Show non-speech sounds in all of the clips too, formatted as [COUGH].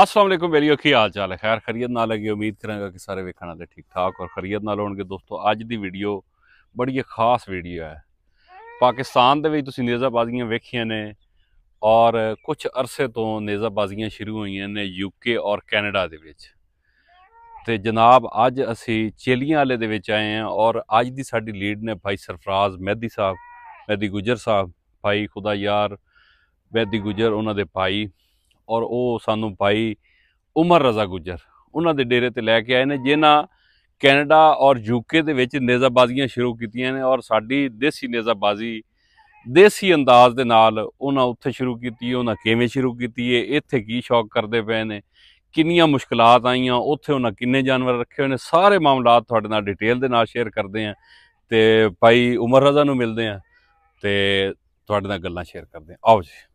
ਅਸਲਾਮ ਅਲੈਕੁਮ ਬੇਲੀਓ ਕੀ ਹਾਲ ਚਾਲ ਹੈ ਖੈਰ ਖਰੀਦ ਨਾਲ ਲੱਗੀ ਉਮੀਦ ਕਰਾਂਗਾ ਕਿ ਸਾਰੇ ਵੇਖਣ ਵਾਲੇ ਠੀਕ ਠਾਕ ਔਰ ਖਰੀਦ ਨਾਲ ਹੋਣਗੇ ਦੋਸਤੋ ਅੱਜ ਦੀ ਵੀਡੀਓ ਬੜੀ ਹੀ ਖਾਸ ਵੀਡੀਓ ਹੈ ਪਾਕਿਸਤਾਨ ਦੇ ਵਿੱਚ ਤੁਸੀਂ ਨੇਜ਼ਾਬਾਜ਼ੀਆਂ ਵੇਖੀਆਂ ਨੇ ਔਰ ਕੁਝ ਅਰਸੇ ਤੋਂ ਨੇਜ਼ਾਬਾਜ਼ੀਆਂ ਸ਼ੁਰੂ ਹੋਈਆਂ ਨੇ ਯੂਕੇ ਔਰ ਕੈਨੇਡਾ ਦੇ ਵਿੱਚ ਤੇ ਜਨਾਬ ਅੱਜ ਅਸੀਂ ਚੇਲੀਆਂ ਵਾਲੇ ਦੇ ਵਿੱਚ ਆਏ ਹਾਂ ਔਰ ਅੱਜ ਦੀ ਸਾਡੀ ਲੀਡ ਨੇ ਭਾਈ ਸਰਫਰਾਜ਼ ਮਹਿਦੀ ਸਾਹਿਬ ਮਹਿਦੀ ਗੁਜਰ ਸਾਹਿਬ ਭਾਈ ਖੁਦਾ ਯਾਰ ਮਹਿਦੀ ਗੁਜਰ ਉਹਨਾਂ ਦੇ ਭਾਈ ਔਰ ਉਹ ਸਾਨੂੰ ਭਾਈ ਉਮਰ ਰਜ਼ਾ ਗੁਜਰ ਉਹਨਾਂ ਦੇ ਡੇਰੇ ਤੇ ਲੈ ਕੇ ਆਏ ਨੇ ਜਿਨ੍ਹਾਂ ਕੈਨੇਡਾ ਔਰ ਯੂਕੇ ਦੇ ਵਿੱਚ ਨੇਜ਼ਾਬਾਜ਼ੀਆਂ ਸ਼ੁਰੂ ਕੀਤੀਆਂ ਨੇ ਔਰ ਸਾਡੀ ਦੇਸੀ ਨੇਜ਼ਾਬਾਜ਼ੀ ਦੇਸੀ ਅੰਦਾਜ਼ ਦੇ ਨਾਲ ਉਹਨਾਂ ਉੱਥੇ ਸ਼ੁਰੂ ਕੀਤੀ ਉਹਨਾਂ ਕਿਵੇਂ ਸ਼ੁਰੂ ਕੀਤੀ ਹੈ ਇੱਥੇ ਕੀ ਸ਼ੌਕ ਕਰਦੇ ਪਏ ਨੇ ਕਿੰਨੀਆਂ ਮੁਸ਼ਕਲਾਂ ਆਈਆਂ ਉੱਥੇ ਉਹਨਾਂ ਕਿੰਨੇ ਜਾਨਵਰ ਰੱਖੇ ਹੋਏ ਨੇ ਸਾਰੇ ਮਾਮਲੇ ਤੁਹਾਡੇ ਨਾਲ ਡਿਟੇਲ ਦੇ ਨਾਲ ਸ਼ੇਅਰ ਕਰਦੇ ਆਂ ਤੇ ਭਾਈ ਉਮਰ ਰਜ਼ਾ ਨੂੰ ਮਿਲਦੇ ਆਂ ਤੇ ਤੁਹਾਡੇ ਨਾਲ ਗੱਲਾਂ ਸ਼ੇਅਰ ਕਰਦੇ ਆਂ ਆਓ ਜੀ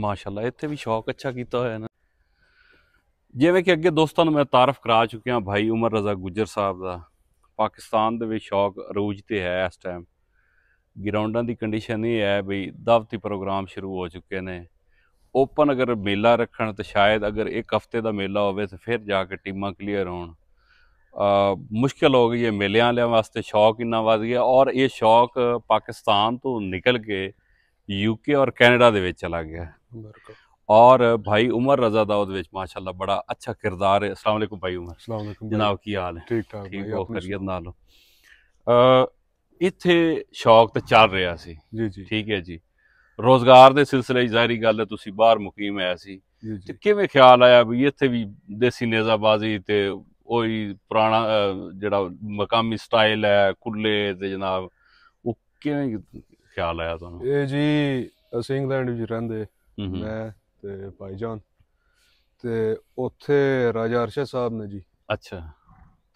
ਮਾਸ਼ਾਅੱਲਾ ਇੱਥੇ ਵੀ ਸ਼ੌਕ ਅੱਛਾ ਕੀਤਾ ਹੋਇਆ ਨਾ ਜਿਵੇਂ ਕਿ ਅੱਗੇ ਦੋਸਤਾਂ ਨੂੰ ਮੈਂ ਤਾਰਫ ਕਰਾ ਚੁੱਕਿਆ ਭਾਈ ਉਮਰ ਰਜ਼ਾ ਗੁੱਜਰ ਸਾਹਿਬ ਦਾ ਪਾਕਿਸਤਾਨ ਦੇ ਵਿੱਚ ਸ਼ੌਕ ਅਰੂਜ ਤੇ ਹੈ ਇਸ ਟਾਈਮ ਗਰਾਊਂਡਾਂ ਦੀ ਕੰਡੀਸ਼ਨ ਇਹ ਹੈ ਵੀ ਦਾਵਤੀ ਪ੍ਰੋਗਰਾਮ ਸ਼ੁਰੂ ਹੋ ਚੁੱਕੇ ਨੇ ਓਪਨ ਅਗਰ ਮੇਲਾ ਰੱਖਣ ਤੇ ਸ਼ਾਇਦ ਅਗਰ ਇੱਕ ਹਫਤੇ ਦਾ ਮੇਲਾ ਹੋਵੇ ਤੇ ਫਿਰ ਜਾ ਕੇ ਟੀਮਾਂ ਕਲੀਅਰ ਹੋਣ ਮੁਸ਼ਕਲ ਹੋ ਗਈ ਹੈ ਮੇਲਿਆਂ ਵਾਲਿਆਂ ਵਾਸਤੇ ਸ਼ੌਕ ਇੰਨਾ ਵਧ ਗਿਆ ਔਰ ਇਹ ਸ਼ੌਕ ਪਾਕਿਸਤਾਨ ਤੋਂ ਨਿਕਲ ਕੇ ਯੂਕੇ ਔਰ ਕੈਨੇਡਾ ਦੇ ਵਿੱਚ ਚਲਾ ਗਿਆ ਔਰ ਭਾਈ ਉਮਰ ਰਜ਼ਾ ਦਾਉਦ ਵਿੱਚ ਮਾਸ਼ਾਅੱਲਾ ਬੜਾ ਅੱਛਾ ਕਿਰਦਾਰ ਹੈ ਅਸਲਾਮ ਅਲੈਕੁਮ ਭਾਈ ਉਮਰ ਅਸਲਾਮ ਅਲੈਕੁਮ ਜਨਾਬ ਕੀ ਹਾਲ ਹੈ ਠੀਕ ਠਾਕ ਭਾਈ ਬਹੁਤ ਖਰੀਅਤ ਨਾਲ ਹੋ ਅ ਇੱਥੇ ਸ਼ੌਕ ਤੇ ਚੱਲ ਰਿਹਾ ਸੀ ਜੀ ਜੀ ਠੀਕ ਹੈ ਜੀ ਰੋਜ਼ਗਾਰ ਦੇ ਸਿਲਸਿਲੇ 'ਚ ਜ਼ਾਹਰੀ ਗੱਲ ਹੈ ਤੁਸੀਂ ਬਾਹਰ ਮੁਕੀਮ ਆਇਆ ਸੀ ਤੇ ਕਿਵੇਂ ਖਿਆਲ ਆਇਆ ਵੀ ਇੱਥੇ ਵੀ ਦੇਸੀ ਨੇਜ਼ਾਬਾਜ਼ੀ ਤੇ ਉਹੀ ਪੁਰਾਣਾ ਜਿਹੜਾ ਮਕਾਮੀ ਸਟਾਈਲ ਹੈ ਕੁੱਲੇ ਤੇ ਜਨਾਬ ਉਹ ਕਿਵੇਂ ਖਿਆਲ ਆਇਆ ਤੁਹਾਨੂੰ ਇਹ ਜੀ ਅਸੀਂ ਇੰਗਲੈਂਡ ਵਿੱਚ ਰਹਿੰਦੇ ਮੈਂ ਤੇ ਭਾਈ ਜਾਨ ਤੇ ਉੱਥੇ ਰਾਜਾ ਅਰਸ਼ਾ ਸਾਹਿਬ ਨੇ ਜੀ ਅੱਛਾ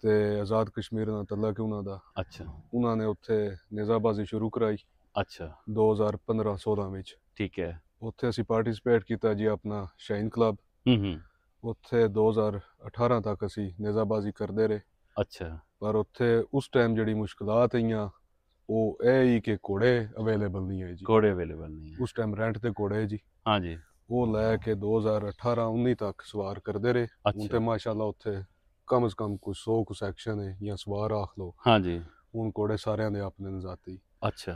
ਤੇ ਆਜ਼ਾਦ ਕਸ਼ਮੀਰ ਦਾ ਤੱਲਾ ਕਿ ਉਹਨਾਂ ਦਾ ਅੱਛਾ ਉਹਨਾਂ ਨੇ ਉੱਥੇ ਨਿਜ਼ਾਬਾਜ਼ੀ ਸ਼ੁਰੂ ਕਰਾਈ ਅੱਛਾ 2015-16 ਵਿੱਚ ਠੀਕ ਹੈ ਉੱਥੇ ਅਸੀਂ ਪਾਰਟਿਸਿਪੇਟ ਕੀਤਾ ਜੀ ਆਪਣਾ ਸ਼ਾਈਨ ਕਲੱਬ ਹੂੰ ਹੂੰ ਉੱਥੇ 2018 ਤੱਕ ਅਸੀਂ ਨਿਜ਼ਾਬਾਜ਼ੀ ਕਰਦੇ ਰਹੇ ਅੱਛਾ ਪਰ ਉੱਥੇ ਉਸ ਟਾਈਮ ਜਿਹੜੀ ਮੁਸ਼ਕਲਾਂ ਆਈਆਂ ਉਹ ਇਹ ਹੀ ਕਿ ਕੋੜੇ ਅਵੇਲੇਬਲ ਨਹੀਂ ਹੈ ਜੀ ਕੋੜੇ ਅਵੇਲੇਬਲ ਨਹੀਂ ਹੈ ਉਸ ਟਾਈਮ ਰੈਂਟ ਤੇ ਕੋੜੇ ਜੀ ਹਾਂਜੀ ਉਹ ਲੈ ਕੇ 2018 19 ਤੱਕ ਸਵਾਰ ਕਰਦੇ ਰਹੇ ਹੁਣ ਤੇ ਮਾਸ਼ਾਅੱਲਾ ਉੱਥੇ ਕਮ ਸ ਕਮ ਕੁਝ 100 ਕੁ ਸੈਕਸ਼ਨ ਹੈ ਜਾਂ ਸਵਾਰ ਆਖ ਲੋ ਹਾਂਜੀ ਹੁਣ ਕੋੜੇ ਸਾਰਿਆਂ ਦੇ ਆਪਣੇ ਨਜ਼ਾਤੀ ਅੱਛਾ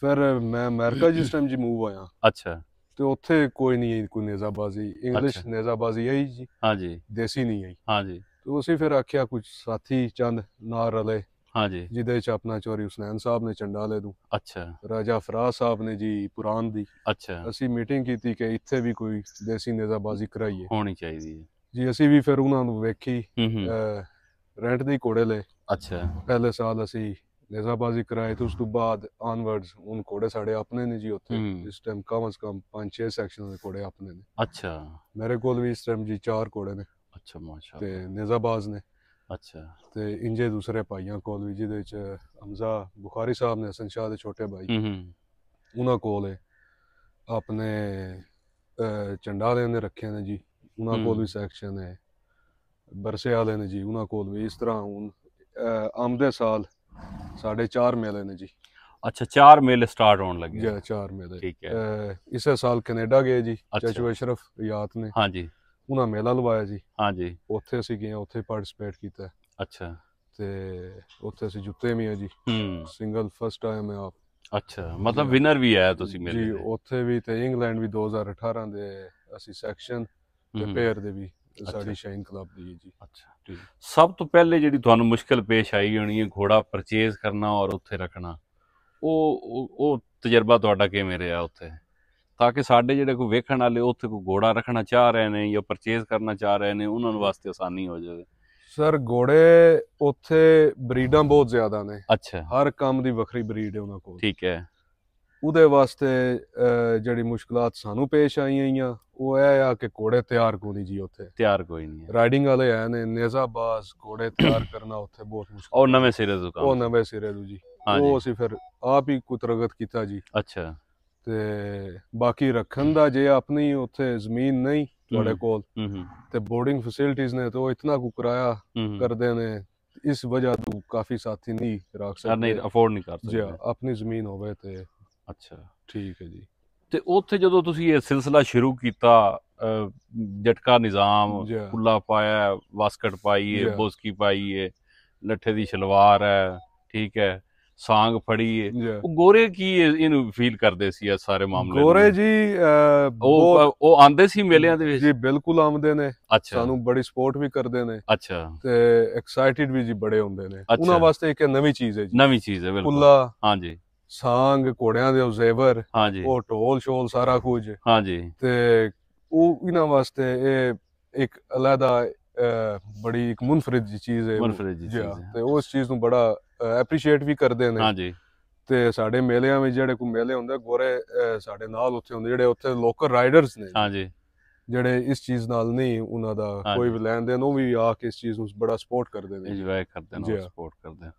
ਫਿਰ ਮੈਂ ਅਮਰੀਕਾ ਜਿਸ ਟਾਈਮ ਜੀ ਮੂਵ ਆਇਆ ਅੱਛਾ ਤੇ ਉੱਥੇ ਕੋਈ ਨਹੀਂ ਕੋਈ ਨੇਜ਼ਾਬਾਜ਼ੀ ਇੰਗਲਿਸ਼ ਨੇਜ਼ਾਬਾਜ਼ੀ ਆਈ ਜੀ ਹਾਂਜੀ ਦੇਸੀ ਨਹੀਂ ਆਈ ਹਾਂਜੀ ਤੇ ਉਸੇ ਫਿਰ ਆਖਿਆ ਕੁਝ ਸਾਥੀ ਚੰਦ ਨਾਰ ਰਲੇ ਹਾਂਜੀ ਜਿਹਦੇ ਚ ਆਪਣਾ ਚੌਰੀ ਹੁਸੈਨ ਸਾਹਿਬ ਨੇ ਚੰਡਾ ਲੈ ਦੂ ਅੱਛਾ ਰਾਜਾ ਫਰਾਹ ਸਾਹਿਬ ਨੇ ਜੀ ਪੁਰਾਨ ਦੀ ਅੱਛਾ ਅਸੀਂ ਮੀਟਿੰਗ ਕੀਤੀ ਕਿ ਇੱਥੇ ਵੀ ਕੋਈ ਦੇਸੀ ਨਿਜ਼ਾਬਾਜ਼ੀ ਕਰਾਈਏ ਹੋਣੀ ਚਾਹੀਦੀ ਹੈ ਜੀ ਅਸੀਂ ਵੀ ਫਿਰ ਉਹਨਾਂ ਨੂੰ ਵੇਖੀ ਰੈਂਟ ਦੇ ਕੋੜੇ ਲੈ ਅੱਛਾ ਪਹਿਲੇ ਸਾਲ ਅਸੀਂ ਨਿਜ਼ਾਬਾਜ਼ੀ ਕਰਾਈ ਤੇ ਉਸ ਤੋਂ ਬਾਅਦ ਆਨਵਰਡਸ ਉਹਨ ਕੋੜੇ ਸਾਡੇ ਆਪਣੇ ਨੇ ਜੀ ਉੱਥੇ ਇਸ ਟਾਈਮ ਕਮ ਅਸ ਕਮ 5-6 ਸੈਕਸ਼ਨ ਦੇ ਕੋੜੇ ਆਪਣੇ ਨੇ ਅੱਛਾ ਮੇਰੇ ਕੋਲ ਵੀ ਇਸ ਟਾਈਮ ਜੀ 4 ਕੋੜੇ ਨੇ ਅੱਛਾ ਮਾਸ਼ਾਅੱਲਾ ਤੇ ਨਿਜ਼ਾਬਾਜ਼ ਨੇ ਅੱਛਾ ਤੇ ਇੰਜੇ ਦੂਸਰੇ ਭਾਈਆਂ ਕੋਲ ਵੀ ਜਿਹਦੇ ਵਿੱਚ ਅਮਜ਼ਾ ਬੁਖਾਰੀ ਸਾਹਿਬ ਨੇ ਹਸਨ ਸ਼ਾਹ ਦੇ ਛੋਟੇ ਭਾਈ ਹੂੰ ਉਹਨਾਂ ਕੋਲ ਹੈ ਆਪਣੇ ਦੇ ਉਹਨੇ ਰੱਖੇ ਨੇ ਜੀ ਉਹਨਾਂ ਕੋਲ ਵੀ ਸੈਕਸ਼ਨ ਹੈ ਬਰਸੇ ਵਾਲੇ ਨੇ ਜੀ ਉਹਨਾਂ ਕੋਲ ਵੀ ਇਸ ਤਰ੍ਹਾਂ ਹੁਣ ਆਮਦੇ ਸਾਲ ਸਾਡੇ 4 ਮੇਲੇ ਨੇ ਜੀ ਅੱਛਾ 4 ਮੇਲੇ ਸਟਾਰਟ ਹੋਣ ਲੱਗੇ ਜੀ 4 ਮੇਲੇ ਠੀਕ ਹੈ ਇਸੇ ਸਾਲ ਕੈਨੇਡਾ ਗਏ ਜੀ ਚਾਚੂ ਅਸ਼ਰਫ ਯਾਤ ਨੇ ਜੀ ਉਹਨਾਂ ਮੇਲਾ ਲਵਾਇਆ ਜੀ ਹਾਂਜੀ ਉੱਥੇ ਅਸੀਂ ਗਏ ਉੱਥੇ ਪਾਰਟਿਸਿਪੇਟ ਕੀਤਾ ਅੱਛਾ ਤੇ ਉੱਥੇ ਅਸੀਂ ਜੁੱਤੇ ਵੀ ਆ ਜੀ ਹੂੰ ਸਿੰਗਲ ਫਸਟ ਟਾਈਮ ਹੈ ਆਪ ਅੱਛਾ ਮਤਲਬ ਵਿਨਰ ਵੀ ਆਇਆ ਤੁਸੀਂ ਮੇਰੇ ਜੀ ਉੱਥੇ ਵੀ ਤੇ ਇੰਗਲੈਂਡ ਵੀ 2018 ਦੇ ਅਸੀਂ ਸੈਕਸ਼ਨ ਤੇ ਪੇਅਰ ਦੇ ਵੀ ਸਾਡੀ ਸ਼ਾਈਨ ਕਲੱਬ ਦੀ ਜੀ ਅੱਛਾ ਠੀਕ ਸਭ ਤੋਂ ਪਹਿਲੇ ਜਿਹੜੀ ਤੁਹਾਨੂੰ ਮੁਸ਼ਕਲ ਪੇਸ਼ ਆਈ ਹੋਣੀ ਹੈ ਘੋੜਾ ਪਰਚੇਜ਼ ਕਰਨਾ ਔਰ ਉੱਥੇ ਰੱਖਣਾ ਉਹ ਉਹ ਤਜਰਬਾ ਤੁਹਾਡਾ ਕਿਵੇਂ ਰਿਹਾ ਉੱਥੇ ਤਾਂ ਕਿ ਸਾਡੇ ਜਿਹੜੇ ਕੋਈ ਵੇਖਣ ਵਾਲੇ ਉੱਥੇ ਕੋਈ ਘੋੜਾ ਰੱਖਣਾ ਚਾਹ ਰਹੇ ਨੇ ਜਾਂ ਪਰਚੇਸ ਕਰਨਾ ਚਾਹ ਰਹੇ ਨੇ ਉਹਨਾਂ ਨੂੰ ਵਾਸਤੇ ਆਸਾਨੀ ਹੋ ਜਾਵੇ ਸਰ ਘੋੜੇ ਉੱਥੇ ਬਰੀਡਾਂ ਬਹੁਤ ਜ਼ਿਆਦਾ ਨੇ ਅੱਛਾ ਹਰ ਕੰਮ ਦੀ ਵੱਖਰੀ ਬਰੀਡ ਹੈ ਉਹਨਾਂ ਕੋਲ ਠੀਕ ਹੈ ਉਹਦੇ ਵਾਸਤੇ ਜਿਹੜੀ ਮੁਸ਼ਕਲਾਂ ਸਾਨੂੰ ਪੇਸ਼ ਆਈਆਂ ਆਈਆਂ ਉਹ ਇਹ ਆ ਕਿ ਘੋੜੇ ਤਿਆਰ ਕੋਈ ਨਹੀਂ ਜੀ ਉੱਥੇ ਤਿਆਰ ਕੋਈ ਨਹੀਂ ਰਾਈਡਿੰਗ ਵਾਲੇ ਆਏ ਨੇ ਨਿਜ਼ਾਬਾਸ ਘੋੜੇ ਤਿਆਰ [COUGHS] ਕਰਨਾ ਉੱਥੇ ਬਹੁਤ ਮੁਸ਼ਕਲ ਉਹ ਨਵੇਂ ਸਿਰੇ ਤੋਂ ਕੰਮ ਉਹ ਨਵੇਂ ਸਿਰੇ ਤੋਂ ਜੀ ਉਹ ਅਸੀਂ ਫਿਰ ਆਪ ਹੀ ਕੁਤਰਗਤ ਕੀਤਾ ਜੀ ਅੱਛਾ ਤੇ ਬਾਕੀ ਰੱਖਣ ਦਾ ਜੇ ਆਪਣੀ ਉੱਥੇ ਜ਼ਮੀਨ ਨਹੀਂ ਤੁਹਾਡੇ ਕੋਲ ਤੇ ਬੋਰਡਿੰਗ ਫੈਸਿਲਿਟੀਆਂ ਨੇ ਤਾਂ ਇਤਨਾ ਕੁ ਕਿਰਾਇਆ ਕਰਦੇ ਨੇ ਇਸ ਵਜ੍ਹਾ ਤੋਂ ਕਾਫੀ ਸਾਥੀ ਨਹੀਂ ਰੱਖ ਸਕਦੇ ਨਹੀਂ ਅਫੋਰਡ ਨਹੀਂ ਕਰ ਸਕਦੇ ਜੀ ਆਪਣੀ ਜ਼ਮੀਨ ਹੋਵੇ ਤੇ ਅੱਛਾ ਠੀਕ ਹੈ ਜੀ ਤੇ ਉੱਥੇ ਜਦੋਂ ਤੁਸੀਂ ਇਹ ਸਿਲਸਿਲਾ ਸ਼ੁਰੂ ਕੀਤਾ ਜਟਕਾ ਨਿਜ਼ਾਮ ਕੁੱਲਾ ਪਾਇਆ ਵਾਸਕਟ ਪਾਈ ਹੈ ਬੋਸਕੀ ਪਾਈ ਹੈ ਲੱਠੇ ਦੀ ਸ਼ਲਵਾਰ ਹੈ ਠੀਕ ਹੈ ਸਾਂਗ ਫੜੀਏ ਉਹ ਗੋਰੇ ਕੀ ਇਹਨੂੰ ਫੀਲ ਕਰਦੇ ਸੀ ਇਹ ਸਾਰੇ ਮਾਮਲੇ ਗੋਰੇ ਜੀ ਉਹ ਉਹ ਆਂਦੇ ਸੀ ਮੇਲਿਆਂ ਦੇ ਵਿੱਚ ਜੀ ਬਿਲਕੁਲ ਆਉਂਦੇ ਨੇ ਸਾਨੂੰ ਬੜੀ ਸਪੋਰਟ ਵੀ ਕਰਦੇ ਨੇ ਅੱਛਾ ਤੇ ਐਕਸਾਈਟਿਡ ਵੀ ਜੀ ਬੜੇ ਹੁੰਦੇ ਨੇ ਉਹਨਾਂ ਵਾਸਤੇ ਇੱਕ ਨਵੀਂ ਚੀਜ਼ ਹੈ ਜੀ ਨਵੀਂ ਚੀਜ਼ ਹੈ ਬਿਲਕੁਲ ਹਾਂਜੀ ਸਾਂਗ ਘੋੜਿਆਂ ਦੇ ਜ਼ੇਵਰ ਉਹ ਢੋਲ ਸ਼ੋਲ ਸਾਰਾ ਕੁਝ ਹਾਂਜੀ ਤੇ ਉਹ ਇਹਨਾਂ ਵਾਸਤੇ ਇਹ ਇੱਕ ਦਾ ਬੜੀ ਇੱਕ ਮੁਨਫਰਦ ਜੀ ਚੀਜ਼ ਹੈ ਮੁਨਫਰਦ ਜੀ ਚੀਜ਼ ਤੇ ਉਸ ਚੀਜ਼ ਨੂੰ ਬੜਾ ਐਪਰੀਸ਼ੀਏਟ ਵੀ ਕਰਦੇ ਨੇ ਹਾਂਜੀ ਤੇ ਸਾਡੇ ਮੇਲਿਆਂ ਵਿੱਚ ਜਿਹੜੇ ਕੋ ਮੇਲੇ ਹੁੰਦੇ ਗੋਰੇ ਸਾਡੇ ਨਾਲ ਉੱਥੇ ਹੁੰਦੇ ਜਿਹੜੇ ਉੱਥੇ ਲੋਕਲ ਰਾਈਡਰਸ ਨੇ ਹਾਂਜੀ ਜਿਹੜੇ ਇਸ ਚੀਜ਼ ਨਾਲ ਨਹੀਂ ਉਹਨਾਂ ਦਾ ਕੋਈ ਵੀ ਲੈਣ ਦੇਣ ਉਹ ਵੀ ਆ ਕੇ ਇਸ ਚੀਜ਼ ਨੂੰ ਬੜਾ ਸਪੋਰਟ ਕਰਦੇ ਨੇ ਇੰਜੋਏ ਕਰਦੇ ਨੇ ਸਪੋਰਟ ਕਰਦੇ ਨੇ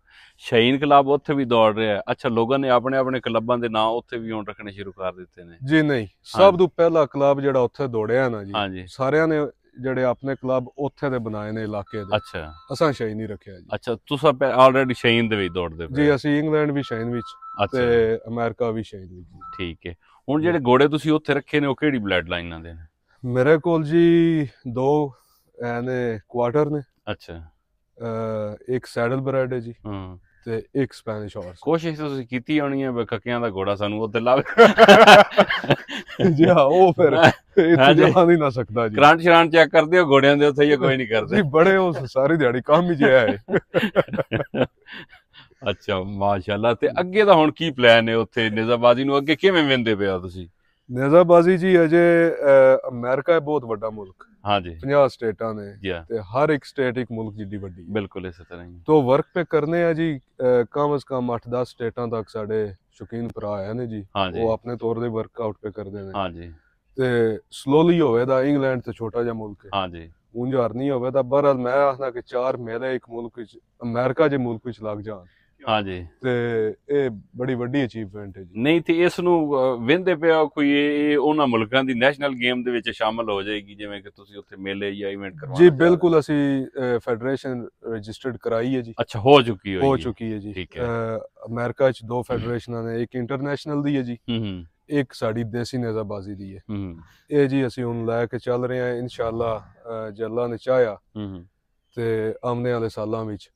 ਸ਼ਾਈਨ ਕਲੱਬ ਉੱਥੇ ਵੀ ਦੌੜ ਰਿਹਾ ਅੱਛਾ ਲੋਕਾਂ ਨੇ ਆਪਣੇ ਆਪਣੇ ਕਲੱਬਾਂ ਦੇ ਨਾਂ ਉੱਥੇ ਵੀ ਹੁਣ ਰੱਖਣੇ ਸ਼ੁਰੂ ਕਰ ਦਿੱਤੇ ਨੇ ਜੀ ਨਹੀਂ ਸਭ ਤੋਂ ਪਹਿਲਾ ਕਲੱਬ ਜਿਹੜਾ ਉੱਥੇ ਦੌੜਿਆ ਨਾ ਜੀ ਸਾਰਿਆਂ ਨੇ ਜਿਹੜੇ ਆਪਣੇ ਕਲੱਬ ਉੱਥੇ ਦੇ ਬਣਾਏ ਨੇ ਇਲਾਕੇ ਦੇ ਅੱਛਾ ਅਸਾਂ ਸ਼ਾਇਨ ਨਹੀਂ ਰੱਖਿਆ ਜੀ ਅੱਛਾ ਤੁਸੀਂ ਆਲਰੇਡੀ ਸ਼ਾਇਨ ਦੇ ਵਿੱਚ ਦੌੜਦੇ ਜੀ ਅਸੀਂ ਇੰਗਲੈਂਡ ਵੀ ਸ਼ਾਇਨ ਵਿੱਚ ਤੇ ਅਮਰੀਕਾ ਵੀ ਸ਼ਾਇਨ ਵਿੱਚ ਠੀਕ ਹੈ ਹੁਣ ਜਿਹੜੇ ਘੋੜੇ ਤੁਸੀਂ ਉੱਥੇ ਰੱਖੇ ਨੇ ਉਹ ਕਿਹੜੀ ਬਲੱਡ ਲਾਈਨਾਂ ਦੇ ਨੇ ਮੇਰੇ ਕੋਲ ਜੀ ਦੋ ਐਨੇ ਕੁਆਟਰ ਨੇ ਅੱਛਾ ਇੱਕ ਸੈਡਲ ਬਰੈਡ ਹੈ ਜੀ ਹਾਂ ਤੇ ਇੱਕ ਸਪੈਨਿਸ਼ ਹਾਰਸ ਕੋਸ਼ਿਸ਼ ਤੁਸੀਂ ਕੀਤੀ ਹੋਣੀ ਹੈ ਬਕਕਿਆਂ ਦਾ ਘੋੜਾ ਸਾਨੂੰ ਉੱਤੇ ਲਾਵੇ ਜੀ ਹਾਂ ਉਹ ਫਿਰ ਇੱਥੇ ਜਾ ਨਹੀਂ ਨਾ ਸਕਦਾ ਜੀ ਕਰੰਟ ਸ਼ਰਾਂਟ ਚੈੱਕ ਕਰਦੇ ਹੋ ਘੋੜਿਆਂ ਦੇ ਉੱਥੇ ਇਹ ਕੋਈ ਨਹੀਂ ਕਰਦੇ ਜੀ ਬੜੇ ਉਸ ਸਾਰੀ ਦਿਹਾੜੀ ਕੰਮ ਹੀ ਜਿਆ ਹੈ ਅੱਛਾ ਮਾਸ਼ਾਅੱਲਾ ਤੇ ਅੱਗੇ ਦਾ ਹੁਣ ਕੀ ਪਲਾਨ ਹੈ ਉੱਥੇ ਨਿਜ਼ਾਬਾਜ਼ੀ ਨੂੰ ਅੱਗੇ ਕਿਵੇਂ ਵੰਦੇ ਪਿਆ ਤੁਸੀਂ ਨਿਜ਼ਾਬਾਜ਼ੀ ਜੀ ਅਜੇ ਅਮਰੀਕਾ ਬਹੁਤ ਵੱਡਾ ਮੁਲਕ ਹਾਂਜੀ 50 ਸਟੇਟਾਂ ਨੇ ਤੇ ਹਰ ਇੱਕ ਸਟੇਟ ਇੱਕ ਮੁਲਕ ਜਿੱਡੀ ਵੱਡੀ ਬਿਲਕੁਲ ਇਸੇ ਤਰ੍ਹਾਂ ਹੀ ਤੋਂ ਵਰਕ ਪੇ ਕਰਨੇ ਆ ਜੀ ਕਮ ਅਸ ਕਮ 8-10 ਸਟੇਟਾਂ ਤੱਕ ਸਾਡੇ ਸ਼ੁਕੀਨ ਭਰਾ ਆਏ ਨੇ ਜੀ ਉਹ ਆਪਣੇ ਤੌਰ ਦੇ ਵਰਕ ਆਊਟ ਪੇ ਕਰਦੇ ਨੇ ਹਾਂਜੀ ਤੇ ਸਲੋਲੀ ਹੋਵੇ ਦਾ ਇੰਗਲੈਂਡ ਤੇ ਛੋਟਾ ਜਿਹਾ ਮੁਲਕ ਹੈ ਹਾਂਜੀ ਉਂਝ ਹਰ ਨਹੀਂ ਹੋਵੇ ਤਾਂ ਬਹਰ ਮੈਂ ਆਖਣਾ ਕਿ ਚਾਰ ਮੇਰੇ ਇੱਕ ਮੁਲਕ ਵਿੱਚ ਅਮਰੀਕਾ ਜੇ ਮੁਲਕ ਵਿੱਚ ਲੱਗ ਜਾਣ ਹਾਂਜੀ ਤੇ ਇਹ ਬੜੀ ਵੱਡੀ ਅਚੀਵਮੈਂਟ ਹੈ ਜੀ ਨਹੀਂ ਤੇ ਇਸ ਨੂੰ ਵਿੰਦੇ ਪਿਆ ਕੋਈ ਇਹ ਉਹਨਾਂ ਮੁਲਕਾਂ ਦੀ ਨੈਸ਼ਨਲ ਗੇਮ ਦੇ ਵਿੱਚ ਸ਼ਾਮਲ ਹੋ ਜਾਏਗੀ ਜਿਵੇਂ ਕਿ ਤੁਸੀਂ ਉੱਥੇ ਮੇਲੇ ਜਾਂ ਇਵੈਂਟ ਕਰਵਾਉਣਾ ਜੀ ਬਿਲਕੁਲ ਅਸੀਂ ਫੈਡਰੇਸ਼ਨ ਰਜਿਸਟਰਡ ਕਰਾਈ ਹੈ ਜੀ ਅੱਛਾ ਹੋ ਚੁੱਕੀ ਹੋਈ ਹੋ ਚੁੱਕੀ ਹੈ ਜੀ ਠੀਕ ਹੈ ਅਮਰੀਕਾ 'ਚ ਦੋ ਫੈਡਰੇਸ਼ਨਾਂ ਨੇ ਇੱਕ ਇੰਟਰਨੈਸ਼ਨਲ ਦੀ ਹੈ ਜੀ ਹੂੰ ਇੱਕ ਸਾਡੀ ਦੇਸੀ ਨਜ਼ਾਬਾਜ਼ੀ ਦੀ ਹੈ ਹੂੰ ਇਹ ਜੀ ਅਸੀਂ ਹੁਣ ਲੈ ਕੇ ਚੱਲ ਰਹੇ ਹਾਂ ਇਨਸ਼ਾਅੱਲਾ ਜੇ ਅੱਲਾ ਨੇ ਚਾਹਿਆ ਹੂੰ ਤੇ ਆਉਣ ਵਾਲੇ ਸਾਲਾਂ ਵਿੱਚ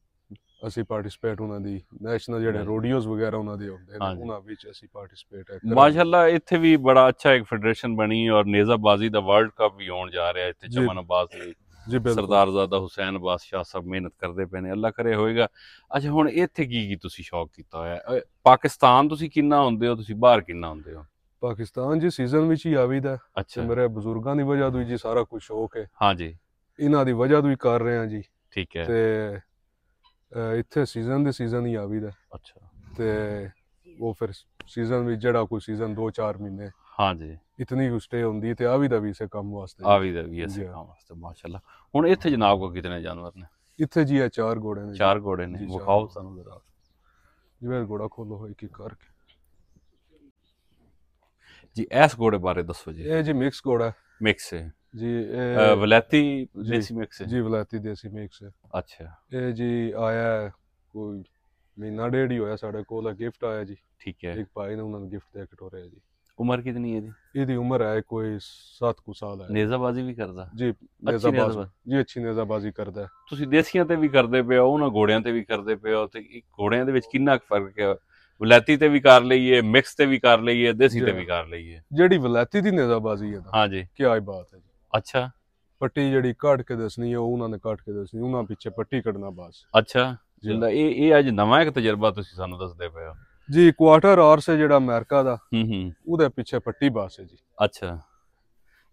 ਅਸੀਂ ਪਾਰਟਿਸਿਪੇਟ ਉਹਨਾਂ ਦੀ ਨੈਸ਼ਨਲ ਜਿਹੜੇ ਰੋਡੀਓਜ਼ ਵਗੈਰਾ ਉਹਨਾਂ ਦੇ ਹੁੰਦੇ ਨੇ ਉਹਨਾਂ ਵਿੱਚ ਅਸੀਂ ਪਾਰਟਿਸਿਪੇਟ ਹੈ ਮਾਸ਼ਾਅੱਲਾ ਇੱਥੇ ਵੀ ਬੜਾ ਅੱਛਾ ਇੱਕ ਫੈਡਰੇਸ਼ਨ ਬਣੀ ਔਰ ਨੇਜ਼ਾਬਾਜ਼ੀ ਦਾ ਵਰਲਡ ਕੱਪ ਵੀ ਹੋਣ ਜਾ ਰਿਹਾ ਇੱਥੇ ਚਮਨ ਅਬਾਸ ਲਈ ਜੀ ਸਰਦਾਰ ਜ਼ਾਦਾ ਹੁਸੈਨ ਬਾਦਸ਼ਾਹ ਸਾਹਿਬ ਮਿਹਨਤ ਕਰਦੇ ਪਏ ਨੇ ਅੱਲਾ ਕਰੇ ਹੋਏਗਾ ਅੱਛਾ ਹੁਣ ਇੱਥੇ ਕੀ ਕੀ ਤੁਸੀਂ ਸ਼ੌਕ ਕੀਤਾ ਹੋਇਆ ਪਾਕਿਸਤਾਨ ਤੁਸੀਂ ਕਿੰਨਾ ਹੁੰਦੇ ਹੋ ਤੁਸੀਂ ਬਾਹਰ ਕਿੰਨਾ ਹੁੰਦੇ ਹੋ ਪਾਕਿਸਤਾਨ ਜੀ ਸੀਜ਼ਨ ਵਿੱਚ ਹੀ ਆਵੀਦਾ ਅੱਛਾ ਮੇਰੇ ਬਜ਼ੁਰਗਾਂ ਦੀ ਵਜ੍ਹਾ ਤੋਂ ਜੀ ਸਾਰਾ ਕੁਝ ਸ਼ੌਕ ਹੈ ਹਾਂ ਜੀ ਇਹਨਾਂ ਦੀ ਵਜ੍ਹਾ ਤੋਂ ਹੀ ਕਰ ਰਹੇ ਹਾਂ ਜੀ ਠੀਕ ਹੈ ਤੇ ਇੱਥੇ ਸੀਜ਼ਨ ਦੇ ਸੀਜ਼ਨ ਹੀ ਆਵੀਦਾ ਅੱਛਾ ਤੇ ਉਹ ਫਿਰ ਸੀਜ਼ਨ ਵਿੱਚ ਜਿਹੜਾ ਕੋਈ ਸੀਜ਼ਨ 2-4 ਮਹੀਨੇ ਹਾਂਜੀ ਇਤਨੀ ਕੁ ਸਟੇ ਹੁੰਦੀ ਤੇ ਆ ਵੀ ਦਾ ਵੀ ਇਸੇ ਕੰਮ ਵਾਸਤੇ ਆ ਵੀ ਦਾ ਵੀ ਇਸੇ ਕੰਮ ਵਾਸਤੇ ਮਾਸ਼ਾਅੱਲਾ ਹੁਣ ਇੱਥੇ ਜਨਾਬ ਕੋ ਕਿਤਨੇ ਜਾਨਵਰ ਨੇ ਇੱਥੇ ਜੀ ਆ ਚਾਰ ਘੋੜੇ ਨੇ ਚਾਰ ਘੋੜੇ ਨੇ ਵਿਖਾਓ ਸਾਨੂੰ ਜ਼ਰਾ ਜਿਵੇਂ ਘੋੜਾ ਖੋਲੋ ਇੱਕ ਇੱਕ ਕਰਕੇ ਜੀ ਐਸ ਘੋੜੇ ਬਾਰੇ ਦੱਸੋ ਜੀ ਇਹ ਜੀ ਮਿਕਸ ਘੋੜਾ ਮਿਕਸ ਹੈ ਜੀ ਇਹ ਵਲੈਤੀ ਦੇਸੀ ਮਿਕਸ ਹੈ ਜੀ ਵਲੈਤੀ ਦੇਸੀ ਮਿਕਸ ਹੈ ਅੱਛਾ ਇਹ ਜੀ ਆਇਆ ਕੋਈ ਮਹੀਨਾ ਡੇਢ ਹੀ ਹੋਇਆ ਸਾਡੇ ਕੋਲ ਗਿਫਟ ਆਇਆ ਜੀ ਠੀਕ ਹੈ ਇੱਕ ਭਾਈ ਨੇ ਉਹਨਾਂ ਨੂੰ ਗਿਫਟ ਦੇ ਕੇ ਜੀ ਉਮਰ ਕਿੰਨੀ ਹੈ ਜੀ ਇਹਦੀ ਉਮਰ ਹੈ ਕੋਈ 7 ਕੁ ਸਾਲ ਹੈ ਨੇਜ਼ਾਬਾਜ਼ੀ ਵੀ ਕਰਦਾ ਜੀ ਨੇਜ਼ਾਬਾਜ਼ ਜੀ ਅੱਛੀ ਨੇਜ਼ਾਬਾਜ਼ੀ ਕਰਦਾ ਤੁਸੀਂ ਦੇਸੀਆਂ ਤੇ ਵੀ ਕਰਦੇ ਪਿਓ ਉਹਨਾਂ ਘੋੜਿਆਂ ਤੇ ਵੀ ਕਰਦੇ ਪਿਓ ਤੇ ਇੱਕ ਘੋੜਿਆਂ ਦੇ ਵਿੱਚ ਕਿੰਨਾ ਫਰਕ ਹੈ ਵਲੈਤੀ ਤੇ ਵੀ ਕਰ ਲਈਏ ਮਿਕਸ ਤੇ ਵੀ ਕਰ ਲਈਏ ਦੇਸੀ ਤੇ ਵੀ ਕਰ ਲਈਏ ਜਿਹੜੀ ਵਲੈਤੀ ਦੀ ਨੇਜ਼ਾਬਾਜ਼ੀ ਹੈ ਹਾਂ ਜੀ ਕੀ ਆਈ ਬਾਤ ਹੈ ਅੱਛਾ ਪੱਟੀ ਜਿਹੜੀ ਕੱਟ ਕੇ ਦੱਸਣੀ ਹੈ ਉਹ ਉਹਨਾਂ ਨੇ ਕੱਟ ਕੇ ਦੱਸਣੀ ਉਹਨਾਂ ਪਿੱਛੇ ਪੱਟੀ ਕੱਢਣਾ ਬਸ ਅੱਛਾ ਜਿੰਦਾ ਇਹ ਇਹ ਅੱਜ ਨਵਾਂ ਇੱਕ ਤਜਰਬਾ ਤੁਸੀਂ ਸਾਨੂੰ ਦੱਸਦੇ ਪਏ ਹੋ ਜੀ ਕੁਆਟਰ ਆਰਸ ਹੈ ਜਿਹੜਾ ਅਮਰੀਕਾ ਦਾ ਹੂੰ ਹੂੰ ਉਹਦੇ ਪਿੱਛੇ ਪੱਟੀ ਬਾਸ ਹੈ ਜੀ ਅੱਛਾ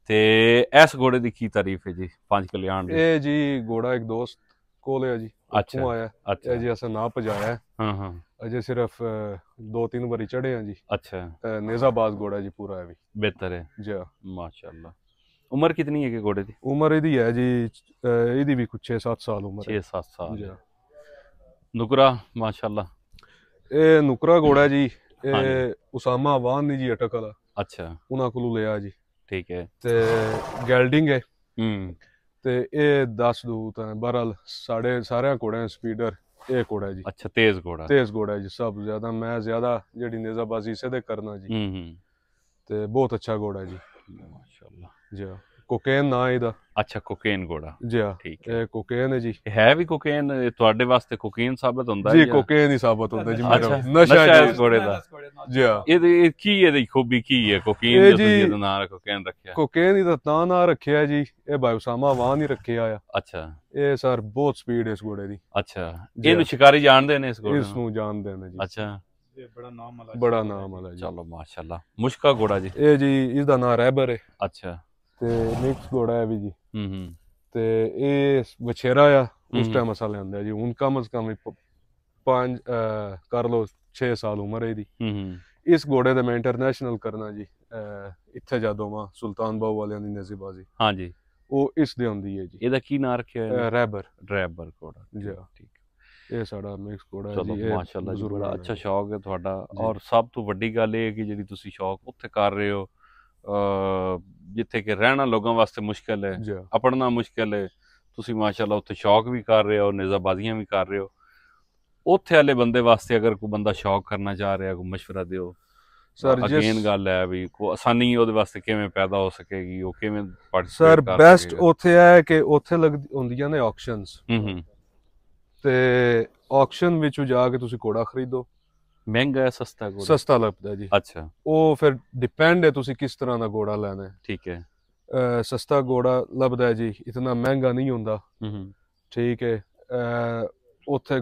ਤੇ ਇਸ ਘੋੜੇ ਦੀ ਕੀ ਤਾਰੀਫ ਹੈ ਜੀ ਪੰਜ ਕਲਿਆਣ ਦੀ ਇਹ ਜੀ ਘੋੜਾ ਇੱਕ ਦੋਸਤ ਕੋਲ ਹੈ ਜੀ ਅੱਛਾ ਆਇਆ ਅੱਛਾ ਜੀ ਅਸਾਂ ਨਾ ਪਜਾਇਆ ਹਾਂ ਹਾਂ ਅਜੇ ਸਿਰਫ ਦੋ ਤਿੰਨ ਵਾਰੀ ਚੜੇ ਆ ਜੀ ਅੱਛਾ ਨੇਜ਼ਾਬਾਜ਼ ਘੋੜਾ ਜੀ ਪੂਰਾ ਹੈ ਵੀ ਬਿਹਤਰ ਹੈ ਜੀ ਮਾਸ਼ਾਅੱਲਾ ਉਮਰ ਕਿੰਨੀ ਹੈ ਕਿ ਘੋੜੇ ਦੀ ਉਮਰ ਇਹਦੀ ਹੈ ਜੀ ਇਹਦੀ ਵੀ ਕੁਛ 6-7 ਸਾਲ ਉਮਰ 6-7 ਸਾਲ ਨੁਕਰਾ ਮਾਸ਼ਾਅੱਲਾ ਇਹ ਨੁਕਰਾ ਘੋੜਾ ਜੀ ਇਹ ਉਸਾਮਾ ਆਵਾਨ ਨਹੀਂ ਜੀ ਅਟਕ ਵਾਲਾ ਅੱਛਾ ਉਹਨਾਂ ਕੋਲੋਂ ਲਿਆ ਜੀ ਠੀਕ ਹੈ ਤੇ ਗੈਲਡਿੰਗ ਹੈ ਹੂੰ ਤੇ ਇਹ 10 ਦੂਤ ਹੈ ਬਹਰਲ ਸਾਡੇ ਸਾਰਿਆਂ ਘੋੜਿਆਂ ਸਪੀਡਰ ਇਹ ਘੋੜਾ ਜੀ ਅੱਛਾ ਤੇਜ਼ ਘੋੜਾ ਤੇਜ਼ ਘੋੜਾ ਜੀ ਸਭ ਜ਼ਿਆਦਾ ਮੈਂ ਜ਼ਿਆਦਾ ਜਿਹੜੀ ਨੇਜ਼ਾਬਾਜ਼ੀ ਇਸੇ ਦੇ ਕਰਨਾ ਜੀ ਹੂੰ ਹੂੰ ਤੇ ਬਹੁਤ ਅੱਛਾ ਘੋੜਾ ਜੀ ਮਾਸ਼ਾਅੱਲਾ ਜੀ ਕੋਕੇਨ ਨਾ ਇਹਦਾ ਅੱਛਾ ਕੋਕੇਨ ਗੋੜਾ ਜੀ ਠੀਕ ਹੈ ਇਹ ਕੋਕੇਨ ਹੈ ਜੀ ਹੈ ਵੀ ਕੋਕੇਨ ਤੁਹਾਡੇ ਵਾਸਤੇ ਕੋਕੇਨ ਸਾਬਤ ਹੁੰਦਾ ਹੈ ਜੀ ਕੋਕੇਨ ਹੀ ਸਾਬਤ ਹੁੰਦਾ ਜੀ ਮੇਰਾ ਨਸ਼ਾ ਹੈ ਇਸ ਗੋੜੇ ਦਾ ਜੀ ਇਹਦੇ ਕੀ ਇਹਦੀ ਖੂਬੀ ਕੀ ਹੈ ਕੋਕੇਨ ਦਾ ਤੁਸੀਂ ਇਹਦਾ ਨਾਮ ਕੋਕੇਨ ਰੱਖਿਆ ਕੋਕੇਨ ਹੀ ਤਾਂ ਤਾਂ ਨਾਮ ਰੱਖਿਆ ਜੀ ਇਹ ਬਾਇਓਸਾਮਾ ਵਾਂ ਨਹੀਂ ਰੱਖਿਆ ਆ ਅੱਛਾ ਇਹ ਸਰ ਬਹੁਤ ਸਪੀਡ ਇਸ ਗੋੜੇ ਦੀ ਅੱਛਾ ਇਹਨੂੰ ਸ਼ਿਕਾਰੀ ਜਾਣਦੇ ਨੇ ਇਸ ਗੋੜੇ ਇਸ ਨੂੰ ਜਾਣਦੇ ਨੇ ਜੀ ਅੱਛਾ ਇਹ ਬੜਾ ਨਾਮ ਵਾਲਾ ਬੜਾ ਨਾਮ ਵਾਲਾ ਜੀ ਚਲੋ ਮਾਸ਼ਾਅੱਲਾ ਮੁਸ਼ਕਾ ਗੋੜਾ ਜੀ ਇਹ ਜੀ ਇਸ ਦਾ ਨਾਮ ਰੈਬਰ ਹੈ ਅੱਛਾ ਤੇ ਮਿਕਸ ਘੋੜਾ ਹੈ ਵੀ ਜੀ ਹੂੰ ਹੂੰ ਤੇ ਇਹ ਵਛੇਰਾ ਆ ਉਸ ਟਾਈਮ ਅਸਾਂ ਆ ਜੀ ਹੁਣ ਕਮ ਅਸ ਕਮ ਪੰਜ ਕਰ ਲੋ 6 ਸਾਲ ਉਮਰ ਹੈ ਦੀ ਹੂੰ ਹੂੰ ਇਸ ਘੋੜੇ ਦਾ ਮੈਂ ਇੰਟਰਨੈਸ਼ਨਲ ਕਰਨਾ ਜੀ ਇੱਥੇ ਜਾਦੋਵਾ ਸੁਲਤਾਨ ਬਾਉ ਵਾਲਿਆਂ ਦੀ ਨਜ਼ੀਬਾਜ਼ੀ ਜੀ ਉਹ ਇਸ ਦੇ ਹੁੰਦੀ ਹੈ ਜੀ ਇਹਦਾ ਕੀ ਨਾਮ ਰੱਖਿਆ ਹੈ ਰੈਬਰ ਰੈਬਰ ਘੋੜਾ ਜੀ ਠੀਕ ਇਹ ਸਾਡਾ ਮਿਕਸ ਕੋੜਾ ਹੈ ਜੀ ਮਾਸ਼ਾਅੱਲਾ ਜੀ ਬੜਾ ਅੱਛਾ ਸ਼ੌਕ ਹੈ ਤੁਹਾਡਾ ਔਰ ਸਭ ਤੋਂ ਵੱਡੀ ਗੱਲ ਇਹ ਹੈ ਕਿ ਜਿਹੜੀ ਤੁਸੀਂ ਸ਼ੌਕ ਉੱਥੇ ਕਰ ਰਹੇ ਹੋ ਜਿੱਥੇ ਕਿ ਰਹਿਣਾ ਲੋਕਾਂ ਵਾਸਤੇ ਮੁਸ਼ਕਲ ਹੈ ਆਪਣਾ ਮੁਸ਼ਕਲ ਹੈ ਤੁਸੀਂ ਮਾਸ਼ਾਅੱਲਾ ਉੱਥੇ ਸ਼ੌਕ ਵੀ ਕਰ ਰਹੇ ਹੋ ਨਿਜ਼ਾਬਾਜ਼ੀਆਂ ਵੀ ਕਰ ਰਹੇ ਹੋ ਉੱਥੇ ਵਾਲੇ ਬੰਦੇ ਵਾਸਤੇ ਅਗਰ ਕੋਈ ਬੰਦਾ ਸ਼ੌਕ ਕਰਨਾ ਚਾਹ ਰਿਹਾ ਕੋਈ مشورہ ਦਿਓ ਸਰ ਜਿਸ ਗੱਲ ਹੈ ਵੀ ਕੋ ਆਸਾਨੀ ਉਹਦੇ ਵਾਸਤੇ ਕਿਵੇਂ ਪੈਦਾ ਹੋ ਸਕੇਗੀ ਉਹ ਕਿਵੇਂ ਸਰ ਬੈਸਟ ਉੱਥੇ ਹੈ ਕਿ ਉੱਥੇ ਲੱਗ ਹੁੰਦੀਆਂ ਨੇ ਆਕਸ਼ਨਸ ਹੂੰ ਹੂੰ ਤੇ ਆਕਸ਼ਨ ਵਿੱਚ ਜਾ ਕੇ ਤੁਸੀਂ ਕੋੜਾ ਖਰੀਦੋ ਮਹਿੰਗਾ ਹੈ ਸਸਤਾ ਘੋੜਾ ਸਸਤਾ ਲੱਭਦਾ ਜੀ ਅੱਛਾ ਉਹ ਫਿਰ ਡਿਪੈਂਡ ਹੈ ਤੁਸੀਂ ਕਿਸ ਤਰ੍ਹਾਂ ਦਾ ਘੋੜਾ ਲੈਣਾ ਹੈ ਠੀਕ ਹੈ ਸਸਤਾ ਘੋੜਾ ਲੱਭਦਾ ਜੀ ਇਤਨਾ ਮਹਿੰਗਾ ਨਹੀਂ ਹੁੰਦਾ ਹੂੰ ਠੀਕ ਹੈ ਉੱਥੇ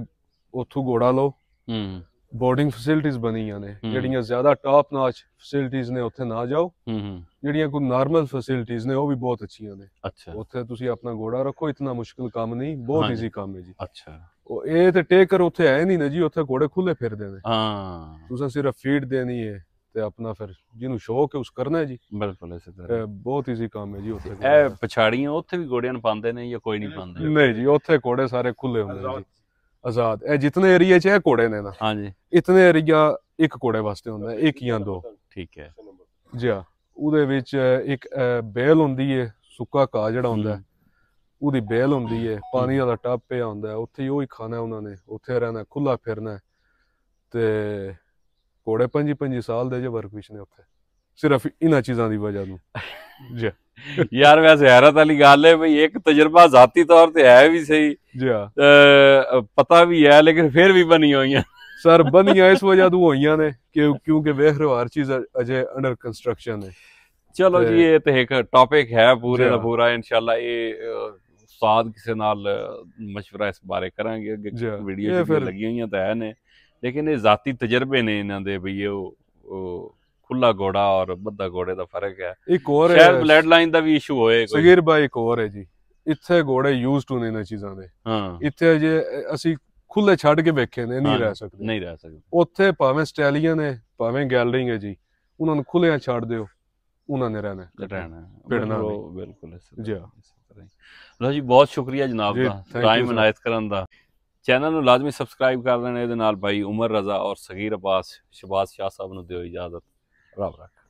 ਉੱਥੋਂ ਘੋੜਾ ਲਓ ਹੂੰ ਬੋਰਡਿੰਗ ਫੈਸਿਲਿਟੀਆਂ ਬਣੀਆਂ ਨੇ ਜਿਹੜੀਆਂ ਜ਼ਿਆਦਾ ਟਾਪ ਨਾਚ ਫੈਸਿਲਿਟੀਆਂ ਨੇ ਉੱਥੇ ਨਾ ਜਾਓ ਜਿਹੜੀਆਂ ਕੋਈ ਨਾਰਮਲ ਫੈਸਿਲਿਟੀਆਂ ਨੇ ਉਹ ਵੀ ਬਹੁਤ ਅੱਛੀਆਂ ਨੇ ਅੱਛਾ ਉੱਥੇ ਤੁਸੀਂ ਆਪਣਾ ਘੋੜਾ ਰੱਖੋ ਇਤਨਾ ਮੁਸ਼ਕਲ ਕੰਮ ਨਹੀਂ ਬਹੁਤ ਈਜ਼ੀ ਕੰਮ ਹੈ ਜੀ ਅੱਛਾ ਉਹ ਇਹ ਤੇ ਟੇਕਰ ਉੱਥੇ ਹੈ ਨਹੀਂ ਨਾ ਜੀ ਉੱਥੇ ਘੋੜੇ ਖੁੱਲੇ ਫਿਰਦੇ ਨੇ ਹਾਂ ਤੁਸੀਂ ਸਿਰਫ ਫੀਡ ਦੇਣੀ ਹੈ ਤੇ ਆਪਣਾ ਫਿਰ ਜਿਹਨੂੰ ਸ਼ੌਕ ਹੈ ਉਸ ਕਰਨਾ ਹੈ ਜੀ ਬਿਲਕੁਲ ਇਸੇ ਤਰ੍ਹਾਂ ਬਹੁਤ ਈਜ਼ੀ ਕੰਮ ਹੈ ਜੀ ਉੱਥੇ ਇਹ ਪਛਾੜੀਆਂ ਉੱਥੇ ਵੀ ਘੋੜਿਆਂ ਨੂੰ ਪਾਉਂਦੇ ਨੇ ਜਾਂ ਕੋਈ ਨਹੀਂ ਪਾਉਂਦੇ ਨਹੀਂ ਜੀ ਉੱਥੇ ਘੋੜੇ ਸਾਰੇ ਖੁੱਲੇ ਹੁੰਦੇ ਨੇ ਜੀ ਆਜ਼ਾਦ ਇਹ ਜਿੰਨੇ ਏਰੀਆ 'ਚ ਹੈ ਕੋੜੇ ਨੇ ਨਾ ਹਾਂਜੀ ਇਤਨੇ ਏਰੀਆ ਇੱਕ ਕੋੜੇ ਵਾਸਤੇ ਹੁੰਦਾ ਹੈ ਇੱਕ ਜਾਂ ਦੋ ਠੀਕ ਹੈ ਜੀ ਹਾਂ ਉਹਦੇ ਵਿੱਚ ਇੱਕ ਬੇਲ ਹੁੰਦੀ ਹੈ ਸੁੱਕਾ ਕਾ ਜਿਹੜਾ ਹੁੰਦਾ ਹੈ ਉਹਦੀ ਬੇਲ ਹੁੰਦੀ ਹੈ ਪਾਣੀ ਵਾਲਾ ਟੱਬ ਪਿਆ ਹੁੰਦਾ ਹੈ ਉੱਥੇ ਉਹ ਹੀ ਖਾਣਾ ਉਹਨਾਂ ਨੇ ਉੱਥੇ ਰਹਿਣਾ ਖੁੱਲਾ ਫਿਰਨਾ ਤੇ ਕੋੜੇ ਪੰਜੀ ਪੰਜੀ ਸਾਲ ਦੇ ਜੇ ਵਰਕ ਵਿੱਚ ਨੇ ਉੱਥੇ ਸਿਰਫ ਇਹਨਾਂ ਚੀਜ਼ਾਂ ਦੀ ਵਜ੍ਹਾ ਨੂੰ [LAUGHS] ਜੀ ਯਾਰ ਵੈਸੇ ਹੈਰਤ ਵਾਲੀ ਗੱਲ ਹੈ ਭਈ ਇੱਕ ਤਜਰਬਾ ਜ਼ਾਤੀ ਤੌਰ ਤੇ ਹੈ ਵੀ ਸਹੀ ਜੀ ਹਾਂ ਪਤਾ ਵੀ ਹੈ ਲੇਕਿਨ ਫਿਰ ਵੀ ਬਣੀ ਹੋਈਆਂ ਸਰ ਬਣੀਆਂ ਇਸ ਵਜ੍ਹਾ ਤੋਂ ਹੋਈਆਂ ਨੇ ਕਿ ਕਿਉਂਕਿ ਵੇਖ ਰਹੇ ਹਰ ਚੀਜ਼ ਅਜੇ ਅੰਡਰ ਕੰਸਟਰਕਸ਼ਨ ਹੈ ਚਲੋ ਜੀ ਇਹ ਤੇ ਇੱਕ ਟਾਪਿਕ ਹੈ ਪੂਰੇ ਦਾ ਪੂਰਾ ਇਨਸ਼ਾਅੱਲਾ ਇਹ ਉਸਤਾਦ ਕਿਸੇ ਨਾਲ مشورہ ਇਸ ਬਾਰੇ ਕਰਾਂਗੇ ਅੱਗੇ ਵੀਡੀਓ ਜਿਹੜੀਆਂ ਲੱਗੀਆਂ ਹੋਈਆਂ ਤਾਂ ਹੈ ਨੇ ਲੇਕਿਨ ਇਹ ਜ਼ਾਤੀ ਤਜਰਬੇ ਨੇ ਇਹਨਾਂ ਦੇ ਭਈ ਉਹ ਖੁੱਲਾ ਘੋੜਾ ਔਰ ਬੱਧਾ ਘੋੜੇ ਦਾ ਫਰਕ ਹੈ ਇੱਕ ਹੋਰ ਹੈ ਸ਼ਾਇਦ ਬਲੱਡ ਲਾਈਨ ਦਾ ਵੀ ਇਸ਼ੂ ਹੋਏ ਕੋਈ ਸਗੀਰ ਬਾਈ ਇੱਕ ਹੋਰ ਹੈ ਜੀ ਇੱਥੇ ਘੋੜੇ ਯੂਜ਼ਡ ਹੋਣੇ ਨੇ ਚੀਜ਼ਾਂ ਦੇ ਹਾਂ ਇੱਥੇ ਜੇ ਅਸੀਂ ਖੁੱਲੇ ਛੱਡ ਕੇ ਵੇਖੇ ਨੇ ਨਹੀਂ ਰਹਿ ਸਕਦੇ ਨਹੀਂ ਰਹਿ ਸਕਦੇ ਉੱਥੇ ਭਾਵੇਂ ਸਟੈਲੀਅਨ ਨੇ ਭਾਵੇਂ ਗੈਲਰੀ ਹੈ ਜੀ ਉਹਨਾਂ ਨੂੰ ਖੁੱਲੇ ਛੱਡ ਦਿਓ ਉਹਨਾਂ ਨੇ ਰਹਿਣਾ ਰਹਿਣਾ ਬਿਲਕੁਲ ਜੀ ਲੋ ਜੀ ਬਹੁਤ ਸ਼ੁਕਰੀਆ ਜਨਾਬ ਦਾ ਟਾਈਮ ਅਨਾਇਤ ਕਰਨ ਦਾ ਚੈਨਲ ਨੂੰ ਲਾਜ਼ਮੀ ਸਬਸਕ੍ਰਾਈਬ ਕਰ ਲੈਣਾ ਇਹਦੇ ਨਾਲ ਭਾਈ ਉਮਰ ਰਜ਼ਾ ਔਰ ਸਗੀਰ ਅਬਾਸ ਸ਼ਬਾਸ਼ ਸ਼ਾਹ ਸਾਹਿਬ ਨੂੰ ਦਿਓ ਇਜਾਜ਼ਤ Rabrak.